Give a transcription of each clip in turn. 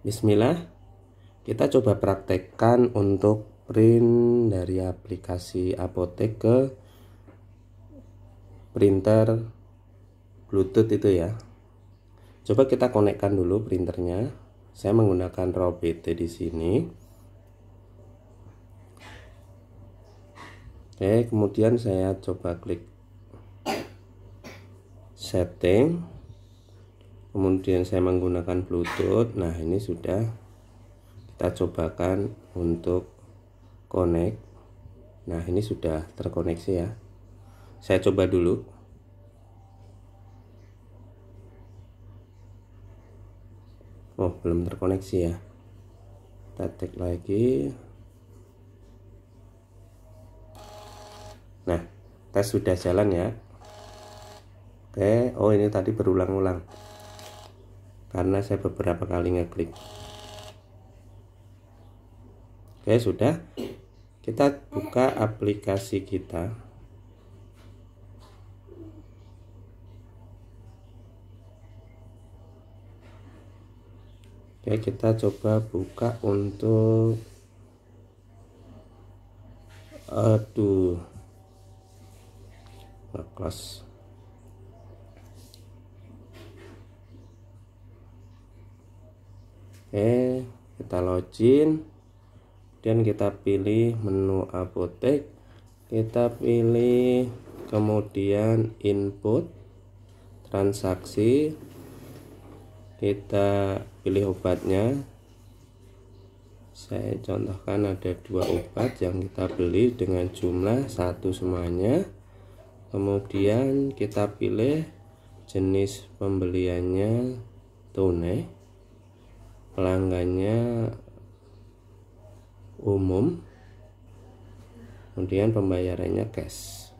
Bismillah kita coba praktekkan untuk print dari aplikasi apotek ke printer bluetooth itu ya coba kita konekkan dulu printernya saya menggunakan raw pt di sini oke kemudian saya coba klik setting kemudian saya menggunakan bluetooth nah ini sudah kita cobakan untuk connect nah ini sudah terkoneksi ya saya coba dulu oh belum terkoneksi ya kita tek lagi nah tes sudah jalan ya oke oh ini tadi berulang-ulang karena saya beberapa kali ngeklik oke sudah kita buka aplikasi kita oke kita coba buka untuk aduh close Oke, eh, kita login. dan kita pilih menu apotek. Kita pilih kemudian input transaksi. Kita pilih obatnya. Saya contohkan ada dua obat yang kita beli dengan jumlah satu semuanya. Kemudian kita pilih jenis pembeliannya tunai pelanggannya umum kemudian pembayarannya cash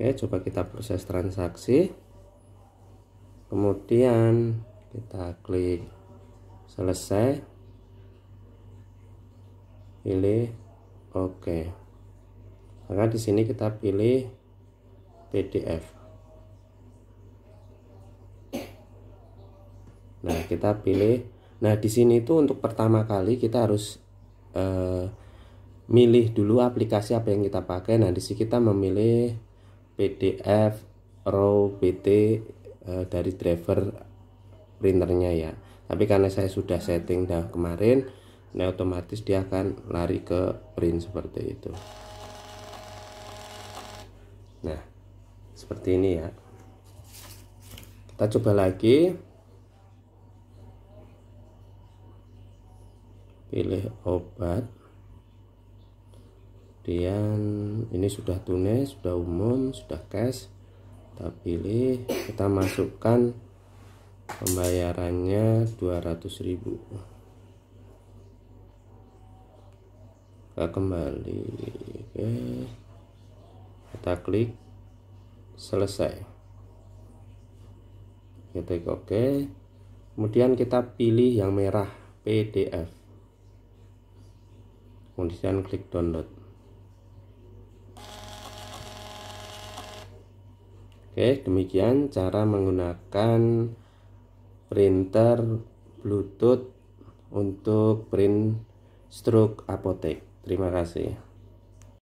oke coba kita proses transaksi kemudian kita klik selesai pilih oke maka di sini kita pilih PDF nah kita pilih nah di sini itu untuk pertama kali kita harus eh, milih dulu aplikasi apa yang kita pakai nah di sini kita memilih PDF raw PT eh, dari driver printernya ya tapi karena saya sudah setting dah kemarin nah otomatis dia akan lari ke print seperti itu nah seperti ini ya kita coba lagi pilih obat kemudian ini sudah tunai sudah umum sudah cash kita pilih kita masukkan pembayarannya 200.000 kita kembali oke kita klik selesai kita klik oke kemudian kita pilih yang merah PDF kemudian klik download oke demikian cara menggunakan printer bluetooth untuk print stroke apotek terima kasih